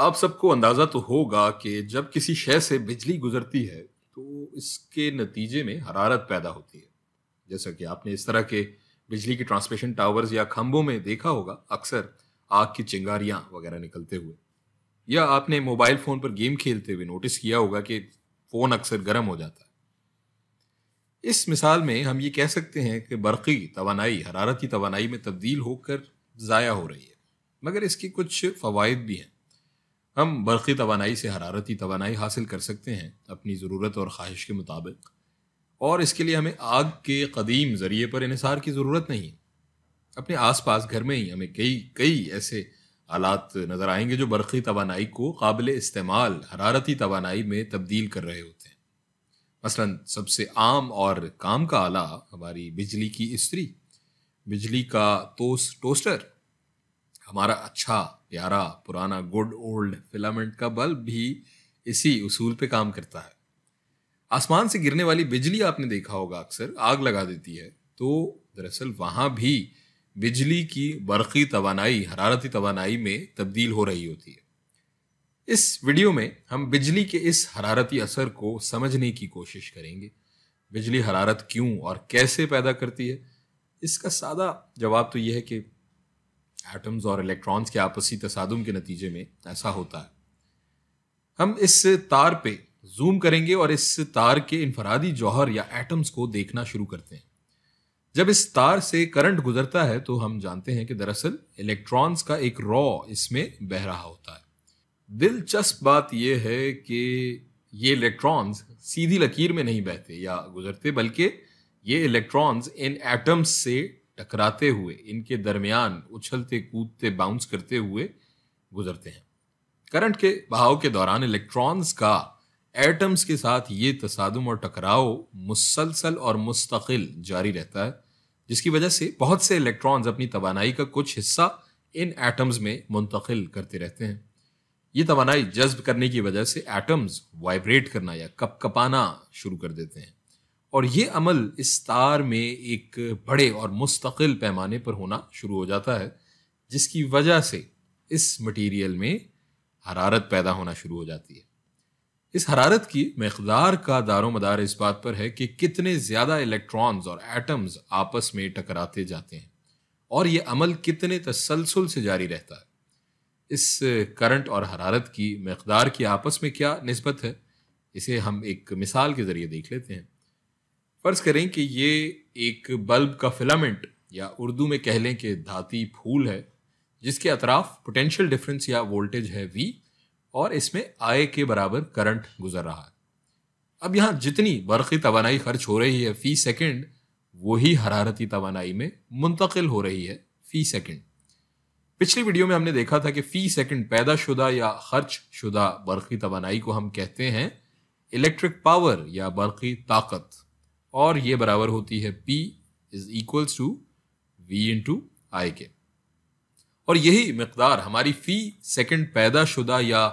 आप सबको अंदाज़ा तो होगा कि जब किसी शय से बिजली गुजरती है तो इसके नतीजे में हरारत पैदा होती है जैसा कि आपने इस तरह के बिजली के ट्रांसमिशन टावर्स या खंभों में देखा होगा अक्सर आग की चिंगारियाँ वगैरह निकलते हुए या आपने मोबाइल फ़ोन पर गेम खेलते हुए नोटिस किया होगा कि फ़ोन अक्सर गर्म हो जाता है इस मिसाल में हम ये कह सकते हैं कि बरक़ी तोानाई हरारती तोानाई में तब्दील होकर ज़ाया हो रही है मगर इसके कुछ फ़वाद भी हैं हम बरक़ी तोानाई से हरारती तोानाई हासिल कर सकते हैं अपनी ज़रूरत और ख्वाहिश के मुताबिक और इसके लिए हमें आग के कदीम ज़रिए पर इसार की ज़रूरत नहीं अपने आस पास घर में ही हमें कई कई ऐसे आलात नज़र आएंगे जो बरक़ी तोानाई को काबिल इस्तेमाल हरारती तोानाई में तब्दील कर रहे होते हैं मसला सबसे आम और काम का आला हमारी बिजली की इस्त्री बिजली का तोस टोस्टर हमारा अच्छा प्यारा पुराना गुड ओल्ड फिलामेंट का बल्ब भी इसी उसूल पे काम करता है आसमान से गिरने वाली बिजली आपने देखा होगा अक्सर आग लगा देती है तो दरअसल वहाँ भी बिजली की बरक़ी तोानाई हरारती तोानाई में तब्दील हो रही होती है इस वीडियो में हम बिजली के इस हरारती असर को समझने की कोशिश करेंगे बिजली हरारत क्यों और कैसे पैदा करती है इसका सादा जवाब तो यह है कि एटम्स और इलेक्ट्रॉन्स के आपसी तसादुम के नतीजे में ऐसा होता है हम इस तार पे जूम करेंगे और इस तार के इनफरादी जौहर या एटम्स को देखना शुरू करते हैं जब इस तार से करंट गुजरता है तो हम जानते हैं कि दरअसल इलेक्ट्रॉन्स का एक रॉ इसमें बह रहा होता है दिलचस्प बात यह है कि ये इलेक्ट्रॉन्स सीधी लकीर में नहीं बहते या गुजरते बल्कि ये इलेक्ट्रॉन्स इन एटम्स से टकराते हुए इनके दरमियान उछलते कूदते बाउंस करते हुए गुजरते हैं करंट के बहाव के दौरान इलेक्ट्रॉन्स का एटम्स के साथ ये तसादम और टकराव मुसलसल और मुस्तकिल जारी रहता है जिसकी वजह से बहुत से इलेक्ट्रॉन्स अपनी तोानाई का कुछ हिस्सा इन एटम्स में मुंतकिल करते रहते हैं ये तोानाई जज्ब करने की वजह से एटम्स वाइब्रेट करना या कपकपाना शुरू कर देते हैं और ये अमल इस तार में एक बड़े और मुस्तकिल पैमाने पर होना शुरू हो जाता है जिसकी वजह से इस मटेरियल में हरारत पैदा होना शुरू हो जाती है इस हरारत की मकदार का दारो मदार इस बात पर है कि कितने ज़्यादा इलेक्ट्रॉन्स और एटम्स आपस में टकराते जाते हैं और ये अमल कितने तसलसल से जारी रहता है इस करंट और हरारत की मकदार की आपस में क्या नस्बत है इसे हम एक मिसाल के ज़रिए देख लेते हैं फर्ज करें कि ये एक बल्ब का फिलामेंट या उर्दू में कह लें कि धाती फूल है जिसके अतराफ पोटेंशियल डिफरेंस या वोल्टेज है वी और इसमें आय के बराबर करंट गुजर रहा है अब यहाँ जितनी बरक़ी तोानाई खर्च हो रही है फ़ी सेकेंड वही हरारती तोानाई में मुंतकिल हो रही है फ़ी सेकेंड पिछली वीडियो में हमने देखा था कि फ़ी सेकेंड पैदा शुदा या खर्च शुदा बरक़ी तोानाई को हम कहते हैं इलेक्ट्रिक पावर या बरक़ी ताकत और ये बराबर होती है P is equals to V to I के और यही मकदार हमारी फ़ी सेकेंड पैदा शुदा या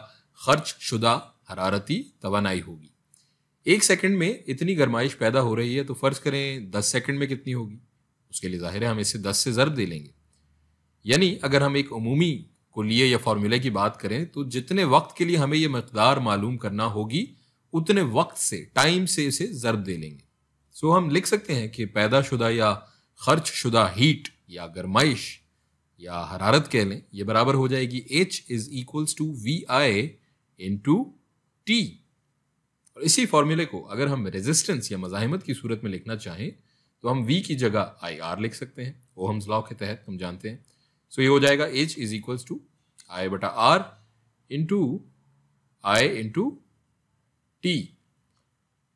खर्च शुदा हरारती तोनाई होगी एक सेकेंड में इतनी गर्माइश पैदा हो रही है तो फ़र्ज़ करें दस सेकेंड में कितनी होगी उसके लिए ज़ाहिर है हम इसे दस से ज़र दे लेंगे यानी अगर हम एक अमूमी को लिए या फार्मूले की बात करें तो जितने वक्त के लिए हमें यह मकदार मालूम करना होगी उतने वक्त से टाइम से इसे ज़रब दे लेंगे सो हम लिख सकते हैं कि पैदाशुदा या खर्च शुदा हीट या गर्माइश या हरारत कह लें यह बराबर हो जाएगी H is equals to V I into T और इसी फॉर्मूले को अगर हम रेजिस्टेंस या मजाहमत की सूरत में लिखना चाहें तो हम वी की जगह आई आर लिख सकते हैं ओहम्स लॉ के तहत हम जानते हैं सो so ये हो जाएगा H is equals to I बटा R into I into T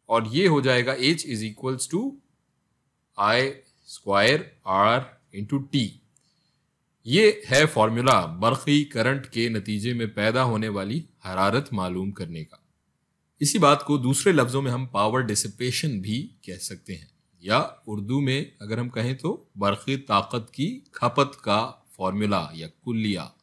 और ये हो जाएगा H is equals to I square R into T ये है फॉर्मूला बर्फी करंट के नतीजे में पैदा होने वाली हरारत मालूम करने का इसी बात को दूसरे लफ्ज़ों में हम पावर डिसिपेशन भी कह सकते हैं या उर्दू में अगर हम कहें तो बर्फी ताकत की खपत का फॉर्मूला या कुलिया